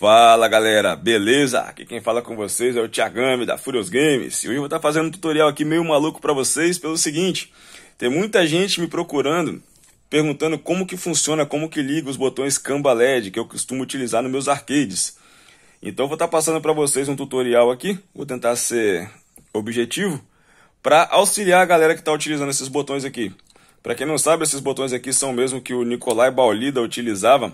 Fala galera, beleza? Aqui quem fala com vocês é o Tiagami da Furious Games e hoje eu vou estar tá fazendo um tutorial aqui meio maluco para vocês pelo seguinte, tem muita gente me procurando perguntando como que funciona, como que liga os botões Camba LED que eu costumo utilizar nos meus arcades. Então eu vou estar tá passando para vocês um tutorial aqui, vou tentar ser objetivo, para auxiliar a galera que está utilizando esses botões aqui. Para quem não sabe, esses botões aqui são mesmo que o Nikolai Baulida utilizava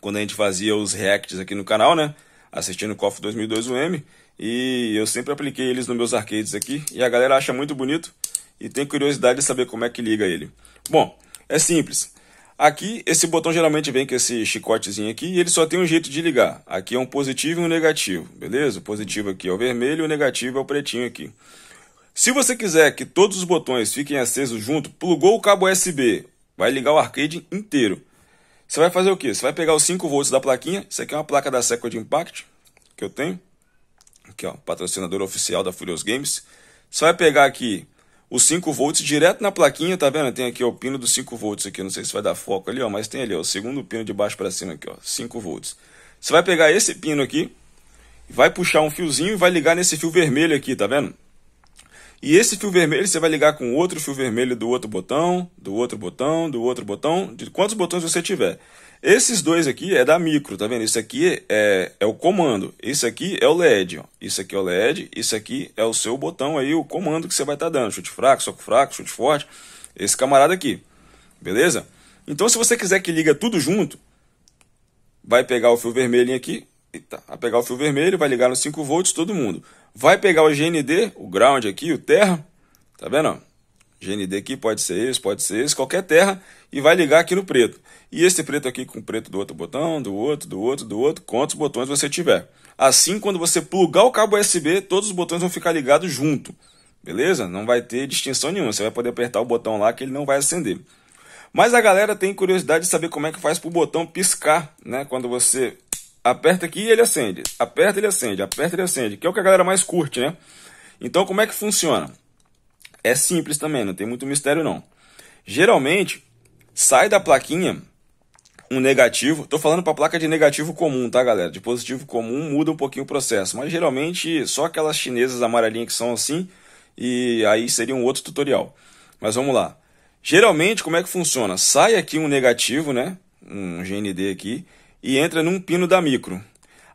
quando a gente fazia os reacts aqui no canal, né? Assistindo o KOF 2002 UM. E eu sempre apliquei eles nos meus arcades aqui. E a galera acha muito bonito e tem curiosidade de saber como é que liga ele. Bom, é simples. Aqui, esse botão geralmente vem com esse chicotezinho aqui e ele só tem um jeito de ligar. Aqui é um positivo e um negativo, beleza? O positivo aqui é o vermelho e o negativo é o pretinho aqui. Se você quiser que todos os botões fiquem acesos junto, plugou o cabo USB, vai ligar o arcade inteiro. Você vai fazer o quê? Você vai pegar os 5 volts da plaquinha. Isso aqui é uma placa da Seco de Impact que eu tenho. Aqui, ó, patrocinador oficial da Furious Games. Você vai pegar aqui os 5 volts direto na plaquinha, tá vendo? Tem aqui ó, o pino dos 5 volts aqui, não sei se vai dar foco ali, ó, mas tem ali, ó, o segundo pino de baixo para cima aqui, ó, 5 volts. Você vai pegar esse pino aqui, vai puxar um fiozinho e vai ligar nesse fio vermelho aqui, tá vendo? E esse fio vermelho você vai ligar com outro fio vermelho do outro botão, do outro botão, do outro botão, de quantos botões você tiver. Esses dois aqui é da micro, tá vendo? Isso aqui é, é o comando, isso aqui é o LED, ó. isso aqui é o LED, isso aqui é o seu botão aí, o comando que você vai estar tá dando, chute fraco, soco fraco, chute forte, esse camarada aqui, beleza? Então se você quiser que liga tudo junto, vai pegar o fio vermelhinho aqui, tá, vai pegar o fio vermelho, vai ligar nos 5 volts todo mundo. Vai pegar o GND, o ground aqui, o terra, tá vendo? GND aqui pode ser esse, pode ser esse, qualquer terra, e vai ligar aqui no preto. E esse preto aqui com o preto do outro botão, do outro, do outro, do outro, quantos botões você tiver. Assim, quando você plugar o cabo USB, todos os botões vão ficar ligados junto, beleza? Não vai ter distinção nenhuma, você vai poder apertar o botão lá que ele não vai acender. Mas a galera tem curiosidade de saber como é que faz para o botão piscar, né? Quando você Aperta aqui e ele acende. Aperta, ele acende. Aperta, ele acende. Que é o que a galera mais curte, né? Então, como é que funciona? É simples também, não tem muito mistério não. Geralmente, sai da plaquinha um negativo. Tô falando para placa de negativo comum, tá, galera? De positivo comum muda um pouquinho o processo, mas geralmente só aquelas chinesas amarelinhas que são assim, e aí seria um outro tutorial. Mas vamos lá. Geralmente, como é que funciona? Sai aqui um negativo, né? Um GND aqui e entra num pino da micro.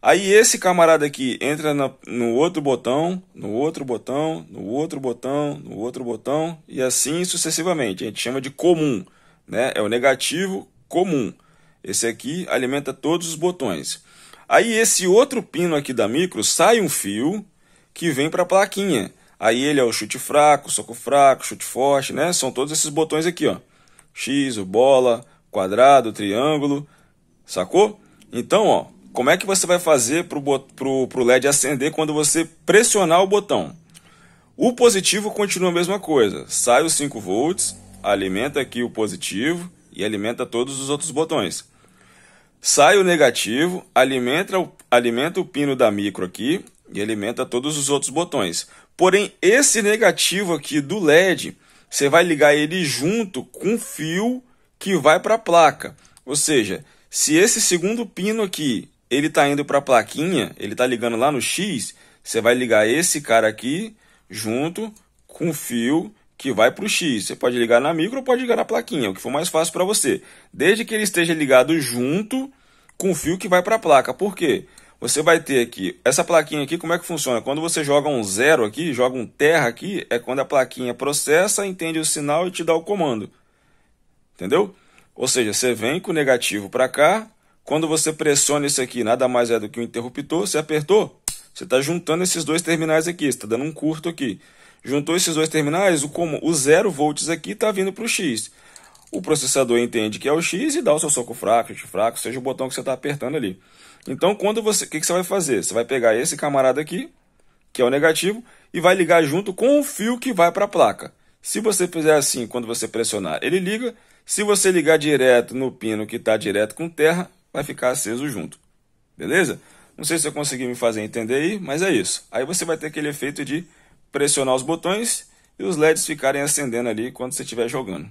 Aí esse camarada aqui entra na, no outro botão, no outro botão, no outro botão, no outro botão e assim sucessivamente. A gente chama de comum, né? É o negativo comum. Esse aqui alimenta todos os botões. Aí esse outro pino aqui da micro sai um fio que vem para a plaquinha. Aí ele é o chute fraco, soco fraco, chute forte, né? São todos esses botões aqui, ó. X, o bola, quadrado, triângulo. Sacou? Então, ó, como é que você vai fazer para o LED acender quando você pressionar o botão? O positivo continua a mesma coisa. Sai os 5 volts, alimenta aqui o positivo e alimenta todos os outros botões. Sai o negativo, alimenta, alimenta o pino da micro aqui e alimenta todos os outros botões. Porém, esse negativo aqui do LED, você vai ligar ele junto com o fio que vai para a placa. Ou seja, se esse segundo pino aqui, ele está indo para a plaquinha, ele está ligando lá no X, você vai ligar esse cara aqui junto com o fio que vai para o X. Você pode ligar na micro ou pode ligar na plaquinha, o que for mais fácil para você. Desde que ele esteja ligado junto com o fio que vai para a placa. Por quê? Você vai ter aqui, essa plaquinha aqui, como é que funciona? Quando você joga um zero aqui, joga um terra aqui, é quando a plaquinha processa, entende o sinal e te dá o comando. Entendeu? Ou seja, você vem com o negativo para cá, quando você pressiona isso aqui, nada mais é do que um interruptor, você apertou, você está juntando esses dois terminais aqui, está dando um curto aqui. Juntou esses dois terminais, o como o volts aqui está vindo para o X. O processador entende que é o X e dá o seu soco fraco, chute fraco, seja o botão que você está apertando ali. Então, quando você, o que, que você vai fazer? Você vai pegar esse camarada aqui, que é o negativo, e vai ligar junto com o fio que vai para a placa. Se você fizer assim quando você pressionar, ele liga. Se você ligar direto no pino que está direto com terra, vai ficar aceso junto. Beleza? Não sei se eu consegui me fazer entender aí, mas é isso. Aí você vai ter aquele efeito de pressionar os botões e os LEDs ficarem acendendo ali quando você estiver jogando.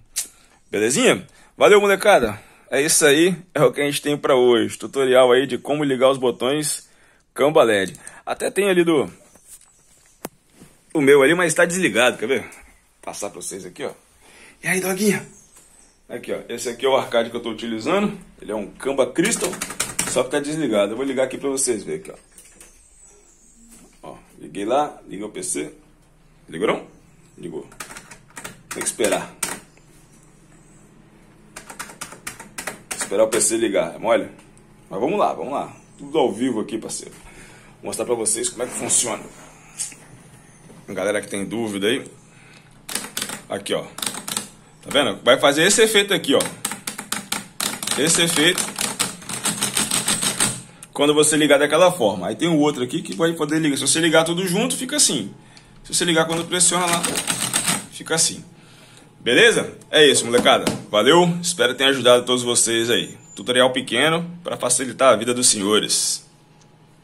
Belezinha? Valeu, molecada! É isso aí, é o que a gente tem para hoje. Tutorial aí de como ligar os botões Camba LED. Até tem ali do... O meu ali, mas está desligado, quer ver? Passar para vocês aqui, ó. E aí, doguinha? Aqui, ó. Esse aqui é o arcade que eu estou utilizando. Ele é um Camba Crystal, só que tá desligado. Eu vou ligar aqui para vocês verem aqui, ó. ó. Liguei lá, liguei o PC. Ligou não? Ligou. Tem que esperar. Esperar o PC ligar, é mole? Mas vamos lá, vamos lá. Tudo ao vivo aqui, parceiro. Vou mostrar para vocês como é que funciona. Galera que tem dúvida aí, Aqui, ó. Tá vendo? Vai fazer esse efeito aqui, ó. Esse efeito. Quando você ligar daquela forma. Aí tem o outro aqui que vai poder ligar. Se você ligar tudo junto, fica assim. Se você ligar quando pressiona lá, fica assim. Beleza? É isso, molecada. Valeu. Espero ter ajudado todos vocês aí. Tutorial pequeno para facilitar a vida dos senhores.